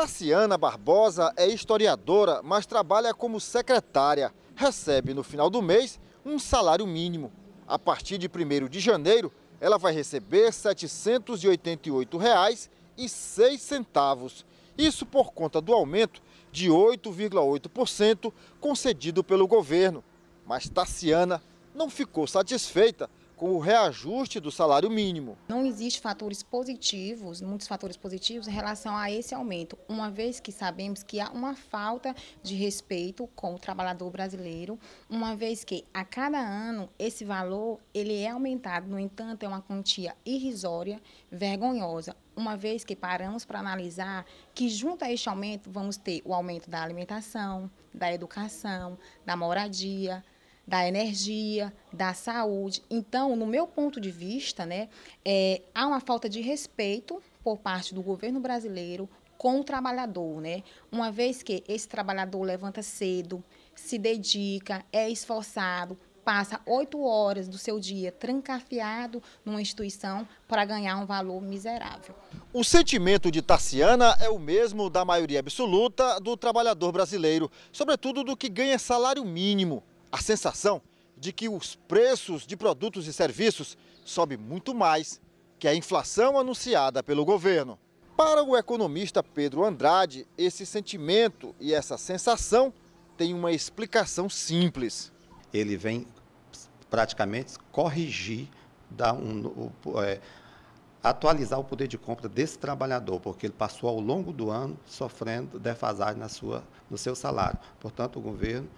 Tarciana Barbosa é historiadora, mas trabalha como secretária. Recebe no final do mês um salário mínimo. A partir de 1 de janeiro, ela vai receber R$ 788,06. Isso por conta do aumento de 8,8% concedido pelo governo. Mas Tarciana não ficou satisfeita com o reajuste do salário mínimo. Não existem fatores positivos, muitos fatores positivos em relação a esse aumento, uma vez que sabemos que há uma falta de respeito com o trabalhador brasileiro, uma vez que a cada ano esse valor ele é aumentado, no entanto é uma quantia irrisória, vergonhosa, uma vez que paramos para analisar que junto a este aumento vamos ter o aumento da alimentação, da educação, da moradia, da energia, da saúde. Então, no meu ponto de vista, né, é, há uma falta de respeito por parte do governo brasileiro com o trabalhador, né? Uma vez que esse trabalhador levanta cedo, se dedica, é esforçado, passa oito horas do seu dia trancafiado numa instituição para ganhar um valor miserável. O sentimento de Tarciana é o mesmo da maioria absoluta do trabalhador brasileiro, sobretudo do que ganha salário mínimo a sensação de que os preços de produtos e serviços sobem muito mais que a inflação anunciada pelo governo. Para o economista Pedro Andrade, esse sentimento e essa sensação têm uma explicação simples. Ele vem praticamente corrigir, dar um, é, atualizar o poder de compra desse trabalhador, porque ele passou ao longo do ano sofrendo defasagem na sua, no seu salário. Portanto, o governo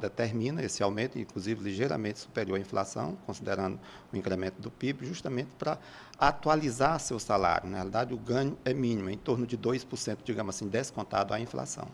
determina esse aumento, inclusive ligeiramente superior à inflação, considerando o incremento do PIB, justamente para atualizar seu salário. Na realidade, o ganho é mínimo, em torno de 2%, digamos assim, descontado à inflação.